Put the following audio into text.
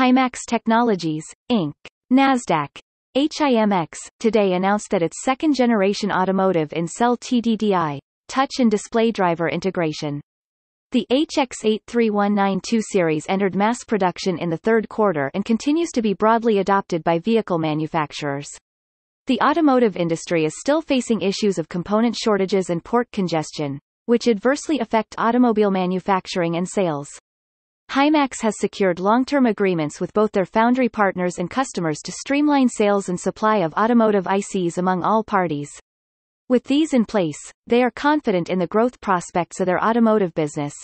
Himax Technologies, Inc. NASDAQ. HIMX, today announced that its second-generation automotive in cell TDDI, touch and display driver integration, the HX83192 series entered mass production in the third quarter and continues to be broadly adopted by vehicle manufacturers. The automotive industry is still facing issues of component shortages and port congestion, which adversely affect automobile manufacturing and sales. Himax has secured long-term agreements with both their foundry partners and customers to streamline sales and supply of automotive ICs among all parties. With these in place, they are confident in the growth prospects of their automotive business.